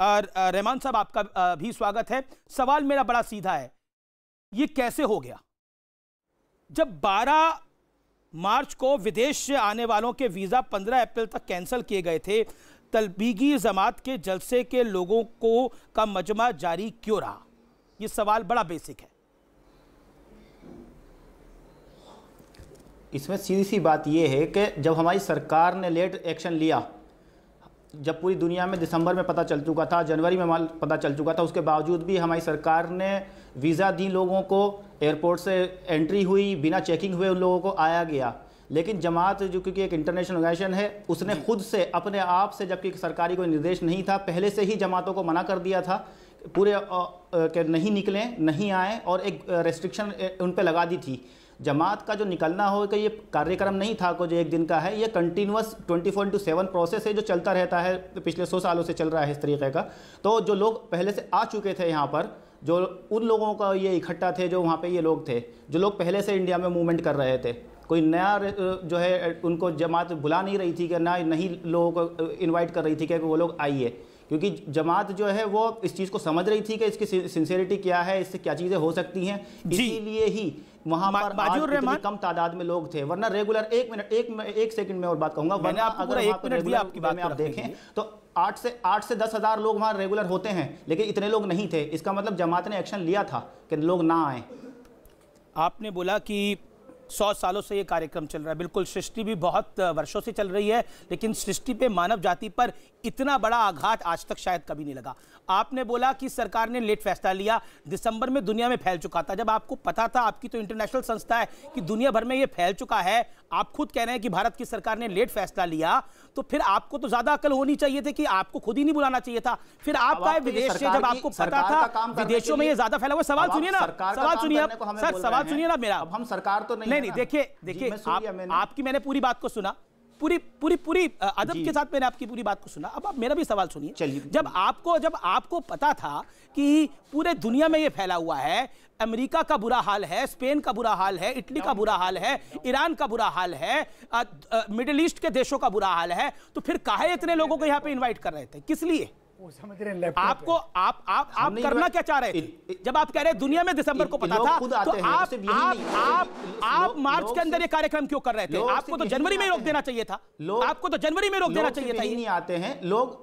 रहमान साहब आपका भी स्वागत है सवाल मेरा बड़ा सीधा है ये कैसे हो गया जब 12 मार्च को विदेश से आने वालों के वीज़ा 15 अप्रैल तक कैंसिल किए गए थे तलबीगी जमात के जलसे के लोगों को का मजमा जारी क्यों रहा ये सवाल बड़ा बेसिक है इसमें सीधी सी बात यह है कि जब हमारी सरकार ने लेट एक्शन लिया जब पूरी दुनिया में दिसंबर में पता चल चुका था जनवरी में माल पता चल चुका था उसके बावजूद भी हमारी सरकार ने वीज़ा दी लोगों को एयरपोर्ट से एंट्री हुई बिना चेकिंग हुए उन लोगों को आया गया लेकिन जमात जो क्योंकि एक इंटरनेशनल ऑर्गेनाइजेशन है उसने खुद से अपने आप से जबकि सरकारी कोई निर्देश नहीं था पहले से ही जमातों को मना कर दिया था पूरे के नहीं निकलें नहीं आएँ और एक रेस्ट्रिक्शन उन पर लगा दी थी जमात का जो निकलना हो कि ये कार्यक्रम नहीं था को जो एक दिन का है ये continuous twenty four into seven process है जो चलता रहता है पिछले सौ सालों से चल रहा है इस तरीके का तो जो लोग पहले से आ चुके थे यहाँ पर जो उन लोगों का ये इकट्ठा थे जो वहाँ पर ये लोग थे जो लोग पहले से इंडिया में मूवमेंट कर रहे थे कोई नया जो है उनको जमात बुला नहीं रही थी कि ना नहीं लोगों को इन्वाइट कर रही थी कि वो लोग आइए क्योंकि जमात जो है वो इस चीज़ को समझ रही थी कि इसकी सिंसेरिटी क्या है इससे क्या चीज़ें हो सकती हैं इसीलिए ही वहां पर आज इतनी कम तादाद में लोग थे वरना रेगुलर एक मिनट एक एक सेकंड में और बात कहूंगा वरना आप अगर एक मिनट भी आपकी बात में आप देखें तो आठ से आठ से दस हज़ार लोग वहां रेगुलर होते हैं लेकिन इतने लोग नहीं थे इसका मतलब जमात ने एक्शन लिया था कि लोग ना आए आपने बोला कि सौ सालों से ये कार्यक्रम चल रहा है बिल्कुल सृष्टि भी बहुत वर्षों से चल रही है लेकिन सृष्टि पे मानव जाति पर इतना बड़ा आघात आज तक शायद कभी नहीं लगा आपने बोला कि सरकार ने लेट फैसला लिया दिसंबर में दुनिया में फैल चुका था जब आपको पता था आपकी तो इंटरनेशनल संस्था है कि दुनिया भर में ये फैल चुका है आप खुद कह रहे हैं कि भारत की सरकार ने लेट फैसला लिया तो फिर आपको तो ज्यादा अकल होनी चाहिए थी कि आपको खुद ही नहीं बुलाना चाहिए था फिर आप आए विदेश से जब आपको पता था विदेशों में यह ज्यादा फैला हुआ सवाल सुनिए ना सवाल सुनिए आप सर सवाल सुनिए ना मेरा हम सरकार तो नहीं नहीं देखिए देखिए आपकी मैंने पूरी बात को सुना पूरी पूरी पूरी अदब के साथ मैंने आपकी पूरी बात को सुना अब आप मेरा भी सवाल सुनिए चलिए जब आपको जब आपको पता था कि पूरे दुनिया में ये फैला हुआ है अमेरिका का बुरा हाल है स्पेन का बुरा हाल है इटली का बुरा हाल है ईरान का बुरा हाल है मिडिल ईस्ट के देशों का बुरा हाल है तो फिर काहे इतने लोगों को यहाँ पे इन्वाइट कर रहे थे किस लिए वो समझ रहे हैं आपको आप आप आप करना क्या चाह रहे थे जब आप कह रहे दुनिया में दिसंबर को पता था तो आप आप आप आप मार्च के अंदर ये कार्यक्रम क्यों कर रहे थे तो आपको तो जनवरी में रोक देना चाहिए था आपको तो जनवरी में रोक देना चाहिए था नहीं आते हैं लोग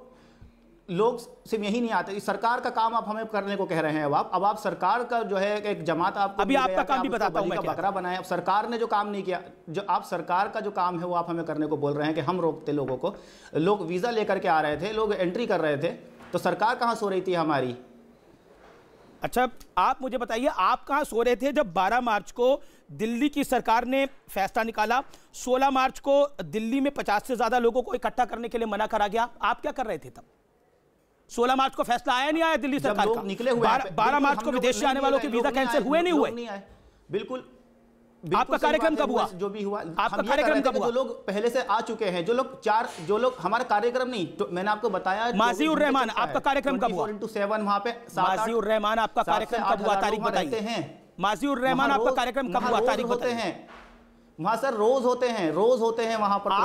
लोग सिर्फ यही नहीं आते इस सरकार का काम आप हमें करने को कह रहे हैं अब आप अब आप सरकार का जो है एक जमात आप अभी आपका काम भी बताता हूं मैं बकरा बनाया अब सरकार ने जो काम नहीं किया जो आप सरकार का जो काम है वो आप हमें करने को बोल रहे हैं कि हम रोकते लोगों को लोग वीज़ा लेकर के आ रहे थे लोग एंट्री कर रहे थे तो सरकार कहाँ सो रही थी हमारी अच्छा आप मुझे बताइए आप कहाँ सो रहे थे जब 12 मार्च को दिल्ली की सरकार ने फैसला निकाला 16 मार्च को दिल्ली में 50 से ज़्यादा लोगों को इकट्ठा करने के लिए मना करा गया आप क्या कर रहे थे तब सोलह मार्च को फैसला आया नहीं आया दिल्ली सरकार का निकले हुए बारह मार्च को विदेश से आने वालों के वीजा कैंसिल हुए नहीं हुए बिल्कुल आपका कार्यक्रम कब हुआ जो भी हुआ आपका कार्यक्रम कब हुआ जो लोग पहले से आ चुके हैं जो लोग चार जो लोग हमारा कार्यक्रम नहीं तो मैंने आपको बताया माजी उर रहमान आपका कार्यक्रम कब हुआ इंटू सेवन वहाँ पे माजी उर रहमान आपका कार्यक्रम कब हुआ तारीख बताते हैं माजी उर रहमान आपका कार्यक्रम कब हुआ तारीख होते हैं वहाँ सर रोज होते हैं रोज होते हैं वहाँ पर